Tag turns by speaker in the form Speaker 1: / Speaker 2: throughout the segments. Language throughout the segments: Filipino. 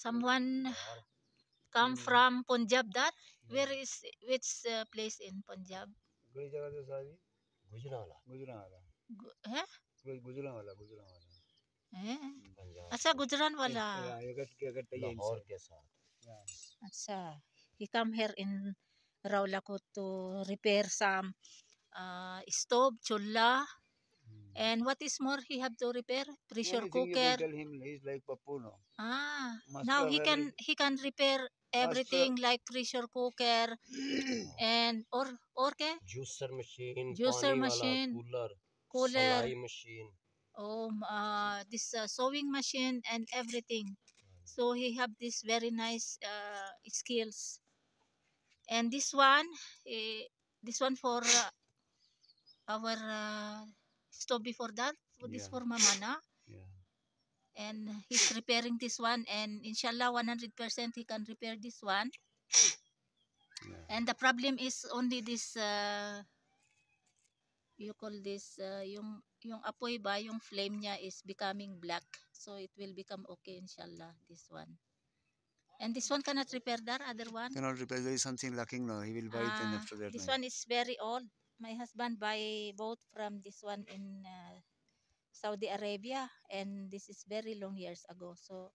Speaker 1: someone come from Punjab that where is which uh, place in Punjab is Gujranwala Gujranwala है गुजरांवाला गुजरांवाला है अच्छा Gujranwala Lahore ke साथ acha he come here in Raulakot to repair some uh, stove, chulla, And what is more he have to repair? Pressure cooker. tell him he's like Papuno. Ah, Master now he can he can repair everything Master. like pressure cooker and or or क्या? Juicer machine. Juicer machine. Cooler. Cooler. machine. Oh, uh, this uh, sewing machine and everything. Mm. So he have this very nice uh, skills. And this one, uh, this one for uh, our. Uh, stove before that. Food yeah. for Mama na. Yeah. And he's repairing this one and inshallah 100% he can repair this one. Yeah. And the problem is only this uh, you call this uh, yung yung apoy ba yung flame niya is becoming black. So it will become okay inshallah this one. And this one cannot repair that other one? Cannot repair. There is something lacking now. He will buy ah, it and ah, after that. This night. one is very old my husband buy boat from this one in uh, Saudi Arabia and this is very long years ago so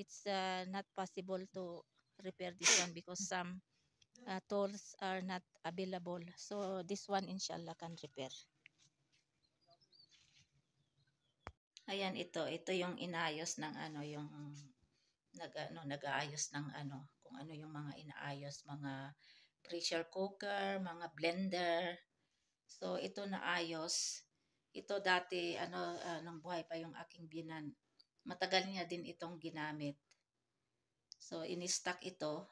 Speaker 1: it's uh, not possible to repair this one because some uh, tools are not available so this one inshallah can repair ayan ito ito yung inayos ng ano yung nag ano nag-aayos ng ano kung ano yung mga inaayos mga pressure cooker, mga blender. So, ito na ayos. Ito dati, ano, uh, nung buhay pa yung aking binan. Matagal niya din itong ginamit. So, in-stock ito.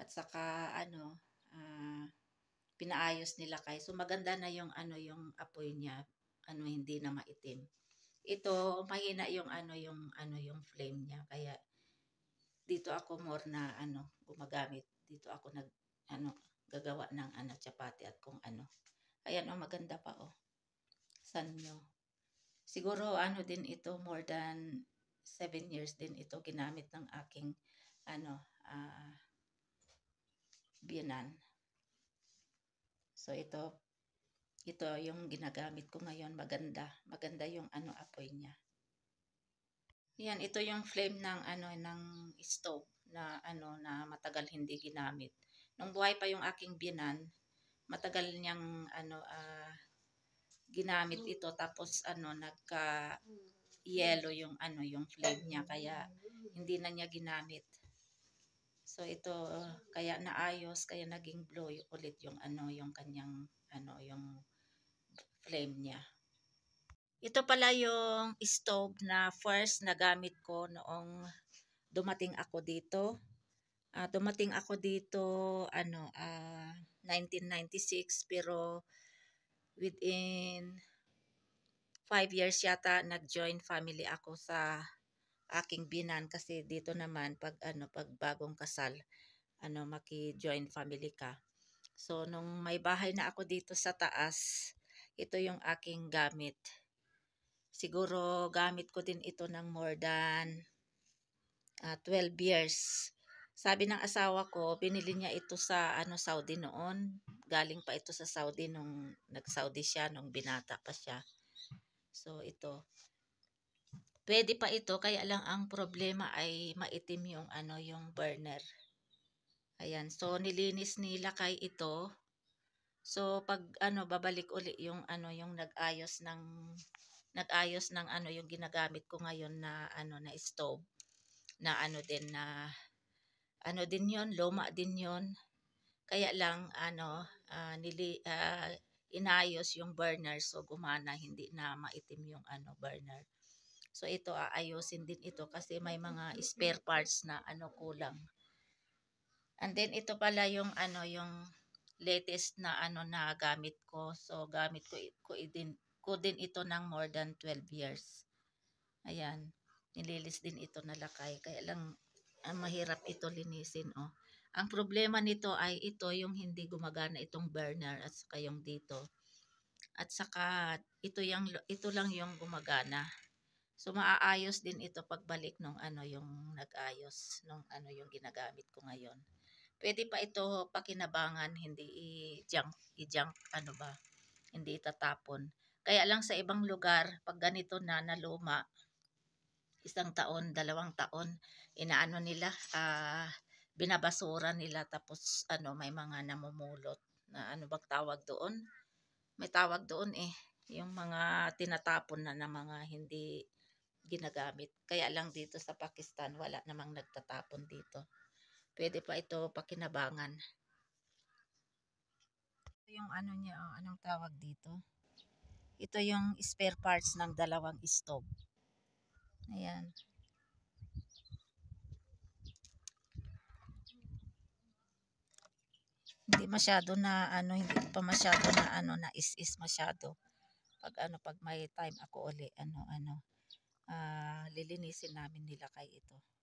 Speaker 1: At saka, ano, uh, pinaayos nila kay. So, maganda na yung, ano, yung apoy niya. Ano, hindi na maitim. Ito, mahina yung, ano, yung, ano, yung flame niya. Kaya, dito ako more na, ano, gumagamit. Dito ako nag, ano, gagawa ng ano, chapati at kung ano. Ayan, oh, maganda pa, oh. San nyo. Siguro, ano din ito, more than 7 years din ito ginamit ng aking, ano, uh, ah, binan. So, ito, ito yung ginagamit ko ngayon. Maganda. Maganda yung, ano, apoy niya. Yan, ito yung flame ng, ano, ng stove na, ano, na matagal hindi ginamit nung buhay pa yung aking binan, matagal niyang ano uh, ginamit ito tapos ano nagka yellow yung ano yung flame niya kaya hindi na niya ginamit. So ito uh, kaya naayos kaya naging blue ulit yung ano yung kanyang ano yung flame niya. Ito pala yung stove na first na gamit ko noong dumating ako dito. Uh, dumating ako dito ano uh, ah, 1996 pero within 5 years yata nag-join family ako sa aking binan kasi dito naman pag ano pag bagong kasal ano maki-join family ka. So nung may bahay na ako dito sa taas, ito yung aking gamit. Siguro gamit ko din ito ng more than uh, ah, 12 years sabi ng asawa ko, binili niya ito sa ano Saudi noon. Galing pa ito sa Saudi nung nag-Saudi siya, nung binata pa siya. So, ito. Pwede pa ito, kaya lang ang problema ay maitim yung ano, yung burner. Ayan, so nilinis nila kay ito. So, pag ano, babalik uli yung ano, yung nag-ayos ng nag-ayos ng ano yung ginagamit ko ngayon na ano na stove na ano din na ano din yon loma din yon kaya lang ano uh, nili uh, inayos yung burner so gumana hindi na maitim yung ano burner so ito aayusin din ito kasi may mga spare parts na ano kulang and then ito pala yung ano yung latest na ano na gamit ko so gamit ko ko din ko din ito ng more than 12 years ayan nililis din ito na lakay kaya lang ang mahirap ito linisin. Oh. Ang problema nito ay ito yung hindi gumagana itong burner at saka yung dito. At saka ito, yang ito lang yung gumagana. So maaayos din ito pagbalik nung ano yung nag-ayos, nung ano yung ginagamit ko ngayon. Pwede pa ito pakinabangan, hindi i-junk, i-junk ano ba, hindi itatapon. Kaya lang sa ibang lugar, pag ganito na naluma, isang taon, dalawang taon, inaano nila, uh, binabasura nila tapos ano may mga namumulot na ano bang tawag doon? May tawag doon eh, yung mga tinatapon na ng mga hindi ginagamit. Kaya lang dito sa Pakistan wala namang nagtatapon dito. Pwede pa ito pakinabangan. Ito Yung ano niya, oh, anong tawag dito? Ito yung spare parts ng dalawang stove. Ayan. Hindi masyado na ano, hindi pa masyado na ano na is-is masyado. Pag ano, pag may time ako uli, ano, ano, uh, lilinisin namin nila kay ito.